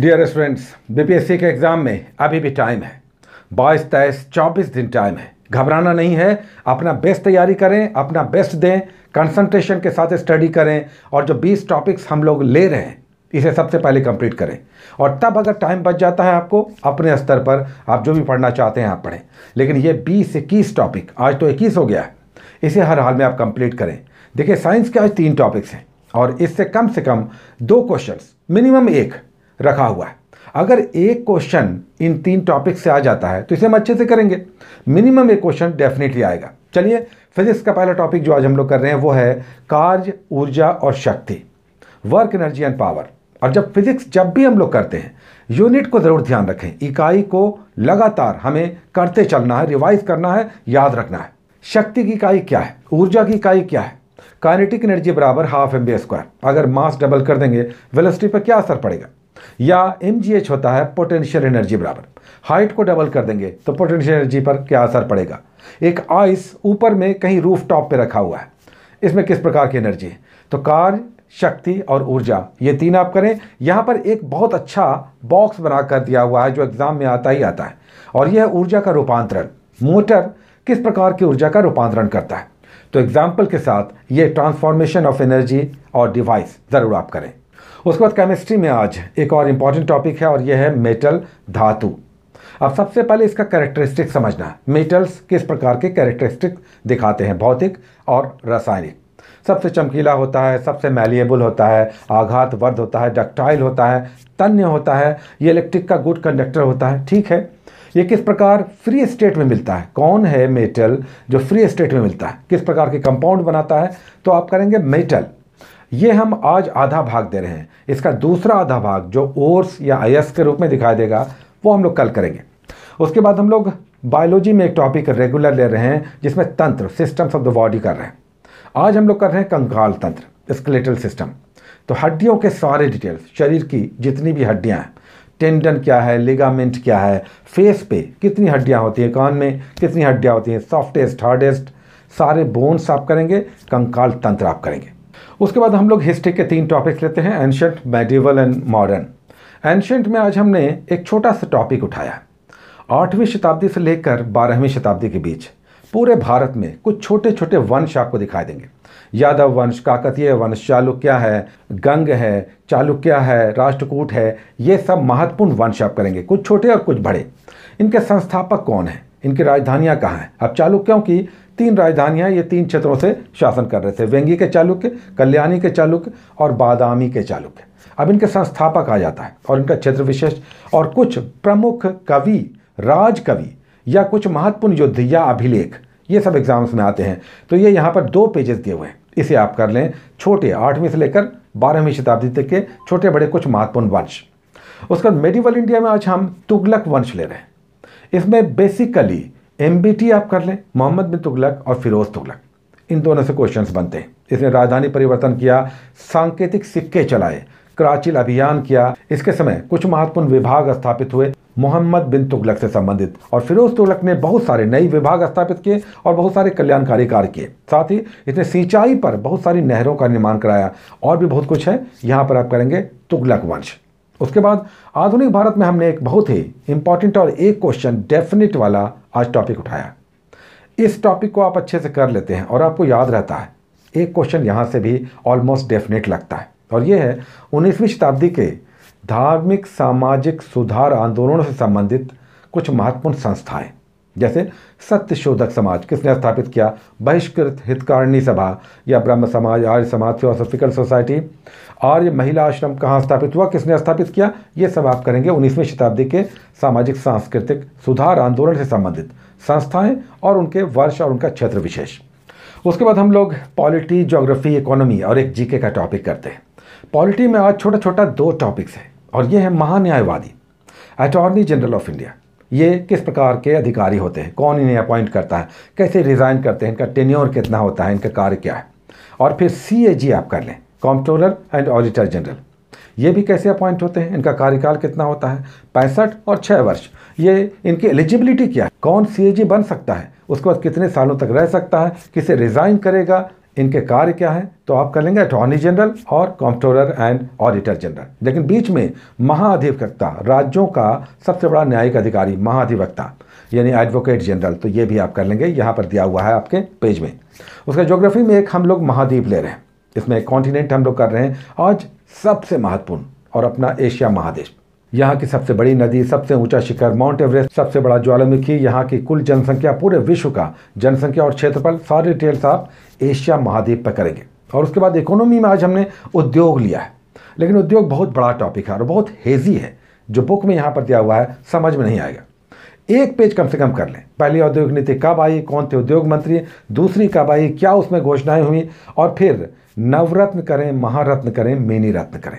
dear students BPSC के exam में अभी भी टाइम है बाईस तेईस चौबीस दिन टाइम है घबराना नहीं है अपना बेस्ट तैयारी करें अपना बेस्ट दें कंसंट्रेशन के साथ स्टडी करें और जो 20 टॉपिक्स हम लोग ले रहे हैं इसे सबसे पहले कंप्लीट करें और तब अगर टाइम बच जाता है आपको अपने स्तर पर आप जो भी पढ़ना चाहते हैं आप पढ़ें लेकिन ये बीस इक्कीस टॉपिक आज तो इक्कीस हो गया है इसे हर हाल में आप कंप्लीट करें देखिए साइंस के आज तीन टॉपिक्स हैं और इससे कम से कम दो क्वेश्चन मिनिमम एक रखा हुआ है अगर एक क्वेश्चन इन तीन टॉपिक से आ जाता है तो इसे हम अच्छे से करेंगे मिनिमम एक क्वेश्चन डेफिनेटली आएगा चलिए फिजिक्स का पहला टॉपिक जो आज हम लोग कर रहे हैं वो है कार्य ऊर्जा और शक्ति वर्क एनर्जी एंड पावर और जब फिजिक्स जब भी हम लोग करते हैं यूनिट को ज़रूर ध्यान रखें इकाई को लगातार हमें करते चलना है रिवाइज करना है याद रखना है शक्ति की इकाई क्या है ऊर्जा की इकाई क्या है काइनेटिक एनर्जी बराबर हाफ एम बी स्क्वायर अगर मास डबल कर देंगे वेलोसिटी पर क्या असर पड़ेगा या एम होता है पोटेंशियल एनर्जी बराबर हाइट को डबल कर देंगे तो पोटेंशियल एनर्जी पर क्या असर पड़ेगा एक आइस ऊपर में कहीं रूफ टॉप पर रखा हुआ है इसमें किस प्रकार की एनर्जी है तो कार्य शक्ति और ऊर्जा ये तीन आप करें यहाँ पर एक बहुत अच्छा बॉक्स बना कर दिया हुआ है जो एग्ज़ाम में आता ही आता है और यह ऊर्जा का रूपांतरण मोटर किस प्रकार की ऊर्जा का रूपांतरण करता है तो एग्जाम्पल के साथ ये ट्रांसफॉर्मेशन ऑफ एनर्जी और डिवाइस ज़रूर आप करें उसके बाद केमिस्ट्री में आज एक और इम्पॉर्टेंट टॉपिक है और यह है मेटल धातु अब सबसे पहले इसका कैरेक्टरिस्टिक समझना मेटल्स किस प्रकार के कैरेक्टरिस्टिक दिखाते हैं भौतिक और रासायनिक सबसे चमकीला होता है सबसे मैलिएबल होता है आघात वर्ध होता है डक्टाइल होता है तन्य होता है ये इलेक्ट्रिक का गुड कंडक्टर होता है ठीक है ये किस प्रकार फ्री स्टेट में मिलता है कौन है मेटल जो फ्री स्टेट में मिलता है किस प्रकार के कंपाउंड बनाता है तो आप करेंगे मेटल ये हम आज आधा भाग दे रहे हैं इसका दूसरा आधा भाग जो ओर्स या आयस के रूप में दिखाई देगा वो हम लोग कल करेंगे उसके बाद हम लोग बायोलॉजी में एक टॉपिक रेगुलर ले रहे हैं जिसमें तंत्र सिस्टम्स ऑफ द बॉडी कर रहे हैं आज हम लोग कर रहे हैं कंकाल तंत्र स्केलेटल सिस्टम तो हड्डियों के सारे डिटेल्स शरीर की जितनी भी हड्डियाँ हैं टेंडन क्या है लिगामेंट क्या है फेस पे कितनी हड्डियाँ होती हैं कान में कितनी हड्डियाँ होती हैं सॉफ्टेस्ट हार्डेस्ट सारे बोन्स आप करेंगे कंकाल तंत्र आप करेंगे उसके बाद हम लोग हिस्ट्री के तीन टॉपिक्स लेते हैं ancient medieval and modern ancient में आज हमने एक छोटा सा टॉपिक उठाया आठवीं शताब्दी से लेकर बारहवीं शताब्दी के बीच पूरे भारत में कुछ छोटे छोटे वंश आपको दिखाई देंगे यादव वंश काकतीय वंश चालुक्य है गंग है चालुक्य है राष्ट्रकूट है ये सब महत्वपूर्ण वंश आप करेंगे कुछ छोटे और कुछ बड़े इनके संस्थापक कौन हैं इनकी राजधानियाँ कहाँ हैं अब चालुक्यों की तीन राजधानियां ये तीन क्षेत्रों से शासन कर रहे थे व्यंगी के चालुक्य कल्याणी के चालुक्य और बादामी के चालुक्य अब इनके संस्थापक आ जाता है और इनका क्षेत्र विशेष और कुछ प्रमुख कवि राजकवि या कुछ महत्वपूर्ण युद्ध या अभिलेख ये सब एग्जाम्स में आते हैं तो ये यहाँ पर दो पेजेस दिए हुए हैं इसे आप कर लें छोटे आठवीं से लेकर बारहवीं शताब्दी तक के छोटे बड़े कुछ महत्वपूर्ण वंश उसके बाद मेडिवल इंडिया में आज हम तुगलक वंश ले रहे हैं इसमें बेसिकली एम आप कर लें मोहम्मद बिन तुगलक और फिरोज़ तुगलक इन दोनों से क्वेश्चंस बनते हैं इसने राजधानी परिवर्तन किया सांकेतिक सिक्के चलाए कराचिल अभियान किया इसके समय कुछ महत्वपूर्ण विभाग स्थापित हुए मोहम्मद बिन तुगलक से संबंधित और फिरोज तुगलक ने बहुत सारे नए विभाग स्थापित किए और बहुत सारे कल्याणकारी कार्य किए साथ ही इसने सिंचाई पर बहुत सारी नहरों का निर्माण कराया और भी बहुत कुछ है यहाँ पर आप करेंगे तुगलक वंश उसके बाद आधुनिक भारत में हमने एक बहुत ही इंपॉर्टेंट और एक क्वेश्चन डेफिनेट वाला आज टॉपिक उठाया इस टॉपिक को आप अच्छे से कर लेते हैं और आपको याद रहता है एक क्वेश्चन यहाँ से भी ऑलमोस्ट डेफिनेट लगता है और ये है उन्नीसवीं शताब्दी के धार्मिक सामाजिक सुधार आंदोलनों से संबंधित कुछ महत्वपूर्ण संस्थाएं जैसे सत्य शोधक समाज किसने स्थापित किया बहिष्कृत हितकारिणी सभा या ब्रह्म समाज आर्य समाज थियोसॉफिकल सोसाइटी आर्य महिला आश्रम कहाँ स्थापित हुआ किसने स्थापित किया ये सब आप करेंगे उन्नीसवीं शताब्दी के सामाजिक सांस्कृतिक सुधार आंदोलन से संबंधित संस्थाएं और उनके वर्ष और उनका क्षेत्र विशेष उसके बाद हम लोग पॉलिटी ज्योग्राफी इकोनॉमी और एक जीके का टॉपिक करते हैं पॉलिटी में आज छोटा छोटा दो टॉपिक्स हैं और ये है महान्यायवादी अटॉर्नी जनरल ऑफ इंडिया ये किस प्रकार के अधिकारी होते हैं कौन इन्हें अपॉइंट करता है कैसे रिज़ाइन करते हैं इनका टेन्योर कितना होता है इनका कार्य क्या है और फिर सी आप कर लें कॉम्प्टोलर एंड ऑडिटर जनरल ये भी कैसे अपॉइंट होते हैं इनका कार्यकाल कितना होता है पैंसठ और छः वर्ष ये इनकी एलिजिबिलिटी क्या है कौन सी बन सकता है उसके बाद कितने सालों तक रह सकता है किसे रिज़ाइन करेगा इनके कार्य क्या है तो आप कर लेंगे अटॉर्नी जनरल और कॉम्प्टोलर एंड ऑडिटर जनरल लेकिन बीच में महाधिवक्ता राज्यों का सबसे बड़ा न्यायिक अधिकारी महाधिवक्ता यानी एडवोकेट जनरल तो ये भी आप कर लेंगे यहाँ पर दिया हुआ है आपके पेज में उसका जोग्राफी में एक हम लोग महाद्वीप ले रहे हैं इसमें एक कॉन्टिनेंट हम लोग कर रहे हैं आज सबसे महत्वपूर्ण और अपना एशिया महादेश यहाँ की सबसे बड़ी नदी सबसे ऊंचा शिखर माउंट एवरेस्ट सबसे बड़ा ज्वालामुखी यहाँ की कुल जनसंख्या पूरे विश्व का जनसंख्या और क्षेत्रफल सारे डिटेल्स आप एशिया महाद्वीप पर करेंगे और उसके बाद इकोनॉमी में आज हमने उद्योग लिया है लेकिन उद्योग बहुत बड़ा टॉपिक है और बहुत हेजी है जो बुक में यहाँ पर दिया हुआ है समझ में नहीं आएगा एक पेज कम से कम कर लें पहली औद्योगिक नीति कब आई कौन थे उद्योग मंत्री दूसरी कब आई क्या उसमें घोषणाएं हुई और फिर नवरत्न करें महारत्न करें मिनी रत्न करें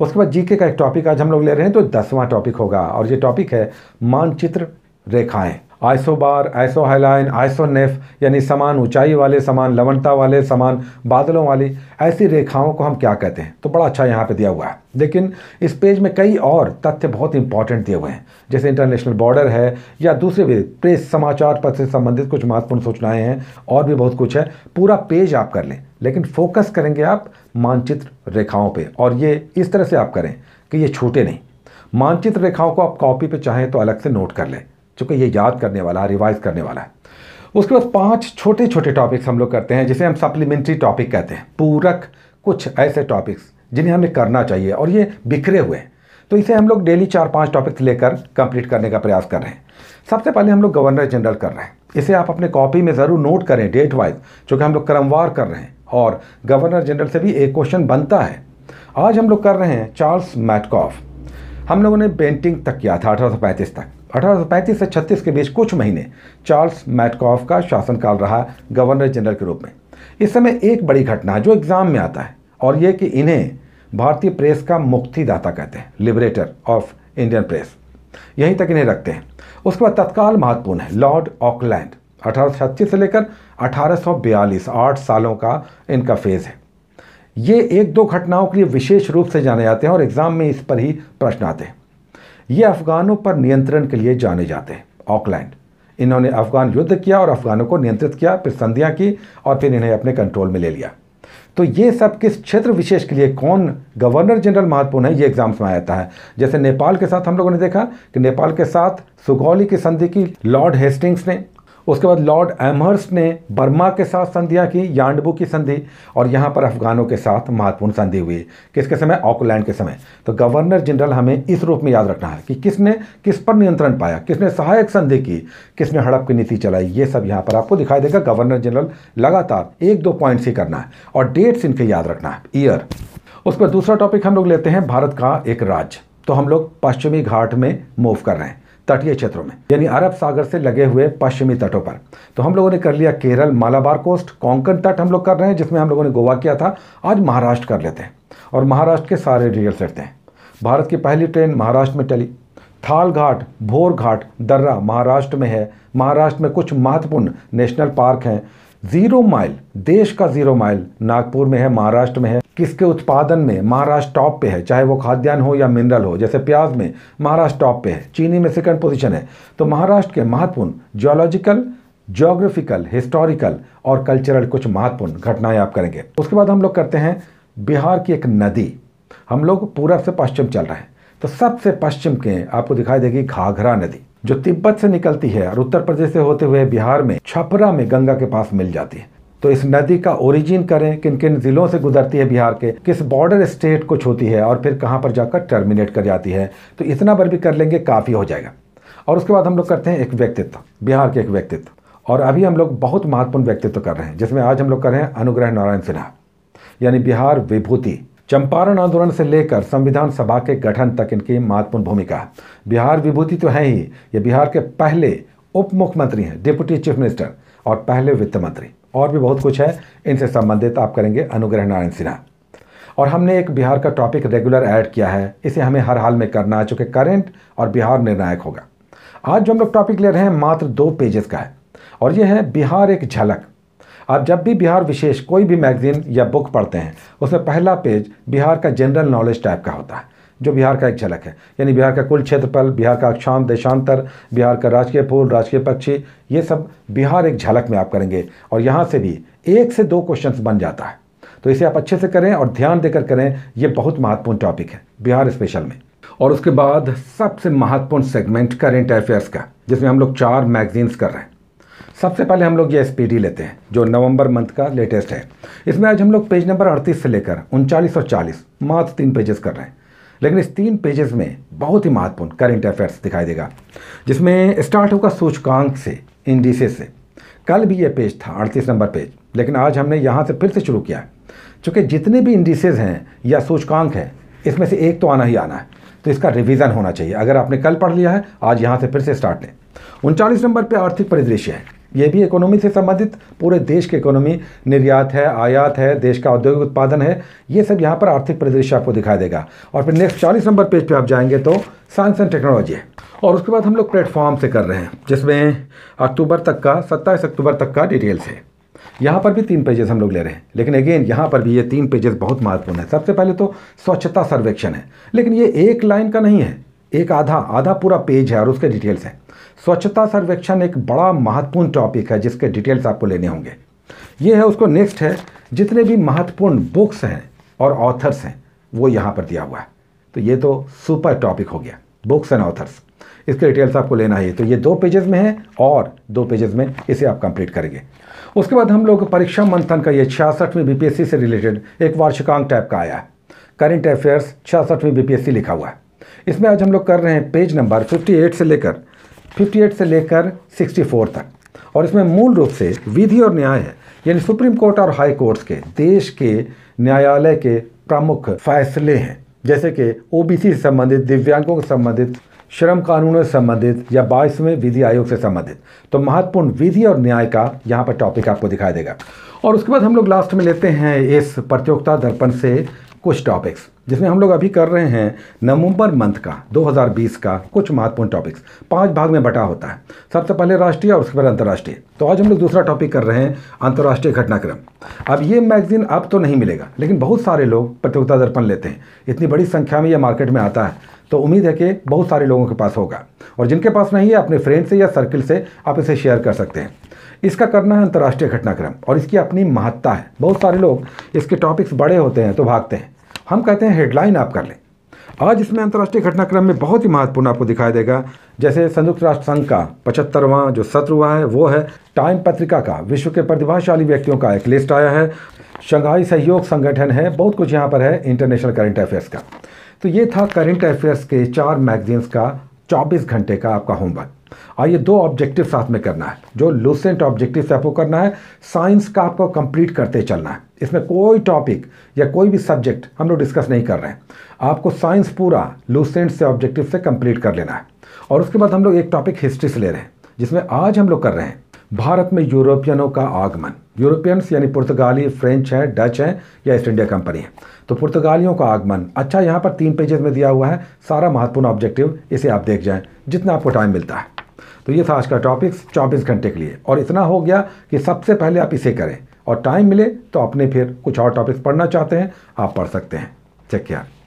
उसके बाद जीके का एक टॉपिक आज हम लोग ले रहे हैं तो दसवां टॉपिक होगा और ये टॉपिक है मानचित्र रेखाएं आइसोबार आइसोहाइलाइन आइसोनेफ यानी समान ऊंचाई वाले समान लवणता वाले समान बादलों वाली ऐसी रेखाओं को हम क्या कहते हैं तो बड़ा अच्छा यहाँ पे दिया हुआ है लेकिन इस पेज में कई और तथ्य बहुत इंपॉर्टेंट दिए हुए हैं जैसे इंटरनेशनल बॉर्डर है या दूसरे भी प्रेस समाचार पत्र से संबंधित कुछ महत्वपूर्ण सूचनाएँ हैं और भी बहुत कुछ है पूरा पेज आप कर लें लेकिन फोकस करेंगे आप मानचित्र रेखाओं पर और ये इस तरह से आप करें कि ये छूटे नहीं मानचित्र रेखाओं को आप कॉपी पर चाहें तो अलग से नोट कर लें चूंकि ये याद करने वाला है रिवाइज करने वाला है उसके बाद पांच छोटे छोटे टॉपिक्स हम लोग करते हैं जिसे हम सप्लीमेंट्री टॉपिक कहते हैं पूरक कुछ ऐसे टॉपिक्स जिन्हें हमें करना चाहिए और ये बिखरे हुए हैं तो इसे हम लोग डेली चार पांच टॉपिक्स लेकर कंप्लीट करने का प्रयास कर रहे हैं सबसे पहले हम लोग गवर्नर जनरल कर रहे हैं इसे आप अपने कॉपी में ज़रूर नोट करें डेट वाइज चूँकि हम लोग क्रमवार कर रहे हैं और गवर्नर जनरल से भी एक क्वेश्चन बनता है आज हम लोग कर रहे हैं चार्ल्स मैटकॉफ हम लोगों ने पेंटिंग तक किया था अठारह तक 1835 से 36 के बीच कुछ महीने चार्ल्स मैटकॉफ का शासनकाल रहा गवर्नर जनरल के रूप में इस समय एक बड़ी घटना है जो एग्ज़ाम में आता है और ये कि इन्हें भारतीय प्रेस का मुक्तिदाता कहते हैं लिबरेटर ऑफ इंडियन प्रेस यहीं तक इन्हें रखते हैं उसके बाद तत्काल महत्वपूर्ण है लॉर्ड ऑकलैंड अठारह से लेकर अठारह आठ सालों का इनका फेज़ है ये एक दो घटनाओं के लिए विशेष रूप से जाने जाते हैं और एग्ज़ाम में इस पर ही प्रश्न आते हैं ये अफ़गानों पर नियंत्रण के लिए जाने जाते हैं ऑकलैंड इन्होंने अफ़गान युद्ध किया और अफ़गानों को नियंत्रित किया फिर संधियाँ की और फिर इन्हें अपने कंट्रोल में ले लिया तो ये सब किस क्षेत्र विशेष के लिए कौन गवर्नर जनरल महत्वपूर्ण है ये एग्जाम्स में आता है जैसे नेपाल के साथ हम लोगों ने देखा कि नेपाल के साथ सुगौली की संधि की लॉर्ड हेस्टिंग्स ने उसके बाद लॉर्ड एमहर्स्ट ने बर्मा के साथ संधियाँ की यांडबू की संधि और यहाँ पर अफगानों के साथ महत्वपूर्ण संधि हुई किसके समय ऑकलैंड के समय तो गवर्नर जनरल हमें इस रूप में याद रखना है कि किसने किस पर नियंत्रण पाया किसने सहायक संधि की किसने हड़प की नीति चलाई ये सब यहाँ पर आपको दिखाई देगा गवर्नर जनरल लगातार एक दो पॉइंट्स ही करना है और डेट्स इनके याद रखना है ईयर उस पर दूसरा टॉपिक हम लोग लेते हैं भारत का एक राज्य तो हम लोग पश्चिमी घाट में मूव कर रहे हैं तटीय क्षेत्रों में यानी अरब सागर से लगे हुए पश्चिमी तटों पर तो हम लोगों ने कर लिया केरल मालाबार कोस्ट कोंकण तट हम लोग कर रहे हैं जिसमें हम लोगों ने गोवा किया था आज महाराष्ट्र कर लेते हैं और महाराष्ट्र के सारे रियल सेटते हैं भारत की पहली ट्रेन महाराष्ट्र में चली थाल घाट भोर घाट दर्रा महाराष्ट्र में है महाराष्ट्र में कुछ महत्वपूर्ण नेशनल पार्क हैं जीरो माइल देश का जीरो माइल नागपुर में है महाराष्ट्र में है किसके उत्पादन में महाराष्ट्र टॉप पे है चाहे वो खाद्यान्न हो या मिनरल हो जैसे प्याज में महाराष्ट्र टॉप पे है चीनी में सेकंड पोजीशन है तो महाराष्ट्र के महत्वपूर्ण जियोलॉजिकल जोग्राफिकल हिस्टोरिकल और कल्चरल कुछ महत्वपूर्ण घटनाएं आप करेंगे उसके बाद हम लोग करते हैं बिहार की एक नदी हम लोग पूरब से पश्चिम चल रहे हैं तो सबसे पश्चिम के आपको दिखाई देगी घाघरा नदी जो तिब्बत से निकलती है और उत्तर प्रदेश से होते हुए बिहार में छपरा में गंगा के पास मिल जाती है तो इस नदी का ओरिजिन करें किन किन जिलों से गुजरती है बिहार के किस बॉर्डर स्टेट को छूती है और फिर कहाँ पर जाकर टर्मिनेट कर जाती है तो इतना बार भी कर लेंगे काफ़ी हो जाएगा और उसके बाद हम लोग करते हैं एक व्यक्तित्व बिहार के एक व्यक्तित्व और अभी हम लोग बहुत महत्वपूर्ण व्यक्तित्व कर रहे हैं जिसमें आज हम लोग कर रहे हैं अनुग्रह नारायण सिन्हा यानी बिहार विभूति चंपारण आंदोलन से लेकर संविधान सभा के गठन तक इनकी महत्वपूर्ण भूमिका है बिहार विभूति तो है ही ये बिहार के पहले उप मुख्यमंत्री हैं डिप्टी चीफ मिनिस्टर और पहले वित्त मंत्री और भी बहुत कुछ है इनसे संबंधित आप करेंगे अनुग्रह नारायण सिन्हा और हमने एक बिहार का टॉपिक रेगुलर ऐड किया है इसे हमें हर हाल में करना है चूंकि करेंट और बिहार निर्णायक होगा आज जो हम लोग टॉपिक ले रहे हैं मात्र दो पेजेस का है और ये है बिहार एक झलक आप जब भी बिहार विशेष कोई भी मैगज़ीन या बुक पढ़ते हैं उसमें पहला पेज बिहार का जनरल नॉलेज टाइप का होता है जो बिहार का एक झलक है यानी बिहार का कुल क्षेत्रफल बिहार का अक्षांत देशांतर बिहार का राजकीय फूल राजकीय पक्षी ये सब बिहार एक झलक में आप करेंगे और यहाँ से भी एक से दो क्वेश्चन बन जाता है तो इसे आप अच्छे से करें और ध्यान देकर करें ये बहुत महत्वपूर्ण टॉपिक है बिहार स्पेशल में और उसके बाद सबसे महत्वपूर्ण सेगमेंट करेंट अफेयर्स का जिसमें हम लोग चार मैगजीन्स कर रहे हैं सबसे पहले हम लोग ये एस लेते हैं जो नवंबर मंथ का लेटेस्ट है इसमें आज हम लोग पेज नंबर अड़तीस से लेकर उनचालीस और चालीस मात्र तीन पेजेस कर रहे हैं लेकिन इस तीन पेजेस में बहुत ही महत्वपूर्ण करंट अफेयर्स दिखाई देगा जिसमें स्टार्ट होगा सूचकांक से इंडिसे से कल भी ये पेज था अड़तीस नंबर पेज लेकिन आज हमने यहाँ से फिर से शुरू किया है चूँकि जितने भी इंडिसेज हैं या सूचकांक हैं इसमें से एक तो आना ही आना है तो इसका रिवीजन होना चाहिए अगर आपने कल पढ़ लिया है आज यहाँ से फिर से स्टार्ट लें उनचालीस नंबर पर आर्थिक परिदृश्य है ये भी इकोनॉमी से संबंधित पूरे देश की इकोनॉमी निर्यात है आयात है देश का औद्योगिक उत्पादन है ये सब यहाँ पर आर्थिक परिदृश्य आपको दिखाई देगा और फिर नेक्स्ट चालीस नंबर पेज पे आप जाएंगे तो साइंस एंड टेक्नोलॉजी है और उसके बाद हम लोग प्लेटफॉर्म से कर रहे हैं जिसमें अक्टूबर तक का सत्ताईस अक्टूबर तक का डिटेल्स है यहाँ पर भी तीन पेजेस हम लोग ले रहे हैं लेकिन अगेन यहाँ पर भी ये तीन पेजेस बहुत महत्वपूर्ण है सबसे पहले तो स्वच्छता सर्वेक्षण है लेकिन ये एक लाइन का नहीं है एक आधा आधा पूरा पेज है और उसके डिटेल्स हैं स्वच्छता सर्वेक्षण एक बड़ा महत्वपूर्ण टॉपिक है जिसके डिटेल्स आपको लेने होंगे ये है उसको नेक्स्ट है जितने भी महत्वपूर्ण बुक्स हैं और ऑथर्स हैं वो यहाँ पर दिया हुआ है तो ये तो सुपर टॉपिक हो गया बुक्स एंड ऑथर्स इसके डिटेल्स आपको लेना है तो ये दो पेजेस में है और दो पेजेस में इसे आप कंप्लीट करेंगे उसके बाद हम लोग परीक्षा मंथन का ये छियासठवीं बीपीएससी से रिलेटेड एक वार्षिकांक टाइप का आया है करंट अफेयर्स छियासठवीं बीपीएससी लिखा हुआ है इसमें आज हम लोग कर रहे हैं पेज नंबर 58 से लेकर 58 से लेकर 64 तक और इसमें मूल रूप से विधि और न्याय है यानी सुप्रीम कोर्ट और हाई कोर्ट्स के देश के न्यायालय के प्रमुख फैसले हैं जैसे कि ओबीसी से संबंधित दिव्यांगों से संबंधित श्रम कानूनों से संबंधित या बाईसवें विधि आयोग से संबंधित तो महत्वपूर्ण विधि और न्याय का यहाँ पर टॉपिक आपको दिखाई देगा और उसके बाद हम लोग लास्ट में लेते हैं इस प्रतियोगिता दर्पण से कुछ टॉपिक्स जिसमें हम लोग अभी कर रहे हैं नवंबर मंथ का 2020 का कुछ महत्वपूर्ण टॉपिक्स पांच भाग में बटा होता है सबसे पहले राष्ट्रीय और उसके बाद अंतर्राष्ट्रीय तो आज हम लोग दूसरा टॉपिक कर रहे हैं अंतर्राष्ट्रीय घटनाक्रम अब ये मैगजीन अब तो नहीं मिलेगा लेकिन बहुत सारे लोग प्रतियोगिता दर्पण लेते हैं इतनी बड़ी संख्या में यह मार्केट में आता है तो उम्मीद है कि बहुत सारे लोगों के पास होगा और जिनके पास नहीं है अपने फ्रेंड से या सर्किल से आप इसे शेयर कर सकते हैं इसका करना है अंतर्राष्ट्रीय घटनाक्रम और इसकी अपनी महत्ता है बहुत सारे लोग इसके टॉपिक्स बड़े होते हैं तो भागते हैं हम कहते हैं हेडलाइन आप कर लें आज इसमें अंतर्राष्ट्रीय घटनाक्रम में बहुत ही महत्वपूर्ण आपको दिखाई देगा जैसे संयुक्त राष्ट्र संघ का पचहत्तरवां जो सत्र हुआ है वो है टाइम पत्रिका का विश्व के प्रतिभाशाली व्यक्तियों का एक लिस्ट आया है शंघाई सहयोग संगठन है बहुत कुछ यहाँ पर है इंटरनेशनल करेंट अफेयर्स का तो ये था करेंट अफेयर्स के चार मैगजीन्स का चौबीस घंटे का आपका होमवर्क और ये दो ऑब्जेक्टिव साथ में करना है जो लूसेंट ऑब्जेक्टिव से आपको करना है साइंस का आपको कंप्लीट करते चलना है इसमें कोई टॉपिक या कोई भी सब्जेक्ट हम लोग डिस्कस नहीं कर रहे हैं आपको साइंस पूरा लूसेंट से ऑब्जेक्टिव से कंप्लीट कर लेना है और उसके बाद हम लोग एक टॉपिक हिस्ट्री से ले रहे हैं जिसमें आज हम लोग कर रहे हैं भारत में यूरोपियनों का आगमन यूरोपियंस यानी पुर्तगाली फ्रेंच है डच है या ईस्ट इंडिया कंपनी है तो पुर्तगालियों का आगमन अच्छा यहाँ पर तीन पेजेस में दिया हुआ है सारा महत्वपूर्ण ऑब्जेक्टिव इसे आप देख जाएं जितना आपको टाइम मिलता है तो ये था आज का टॉपिक चौबीस घंटे के लिए और इतना हो गया कि सबसे पहले आप इसे करें और टाइम मिले तो अपने फिर कुछ और टॉपिक्स पढ़ना चाहते हैं आप पढ़ सकते हैं चेक किया